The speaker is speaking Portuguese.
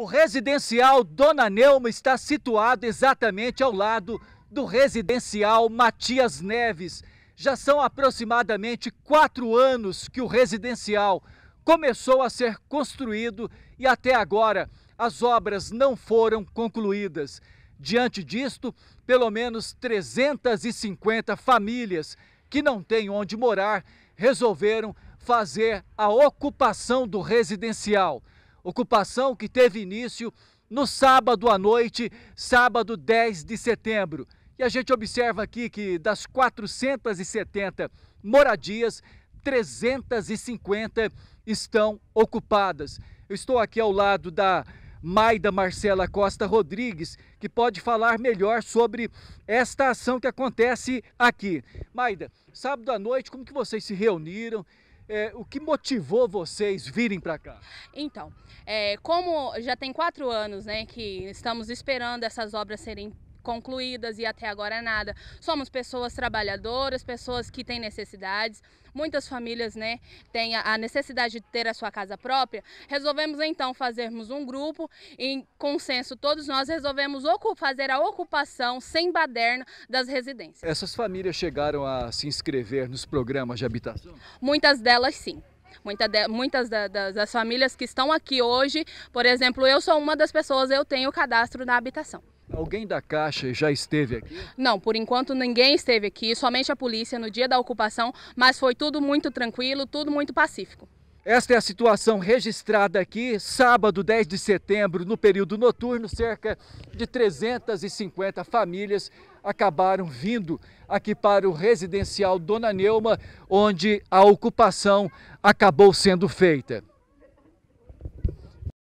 O residencial Dona Neuma está situado exatamente ao lado do residencial Matias Neves. Já são aproximadamente quatro anos que o residencial começou a ser construído e até agora as obras não foram concluídas. Diante disto, pelo menos 350 famílias que não têm onde morar resolveram fazer a ocupação do residencial. Ocupação que teve início no sábado à noite, sábado 10 de setembro. E a gente observa aqui que das 470 moradias, 350 estão ocupadas. Eu estou aqui ao lado da Maida Marcela Costa Rodrigues, que pode falar melhor sobre esta ação que acontece aqui. Maida, sábado à noite, como que vocês se reuniram? É, o que motivou vocês virem para cá? Então, é, como já tem quatro anos né, que estamos esperando essas obras serem concluídas e até agora é nada. Somos pessoas trabalhadoras, pessoas que têm necessidades. Muitas famílias, né, têm a necessidade de ter a sua casa própria. Resolvemos então fazermos um grupo em consenso todos nós resolvemos fazer a ocupação sem baderna das residências. Essas famílias chegaram a se inscrever nos programas de habitação? Muitas delas sim. Muita de, muitas da, da, das famílias que estão aqui hoje, por exemplo, eu sou uma das pessoas, eu tenho o cadastro na habitação. Alguém da Caixa já esteve aqui? Não, por enquanto ninguém esteve aqui, somente a polícia no dia da ocupação, mas foi tudo muito tranquilo, tudo muito pacífico. Esta é a situação registrada aqui, sábado 10 de setembro, no período noturno, cerca de 350 famílias acabaram vindo aqui para o residencial Dona Neuma, onde a ocupação acabou sendo feita.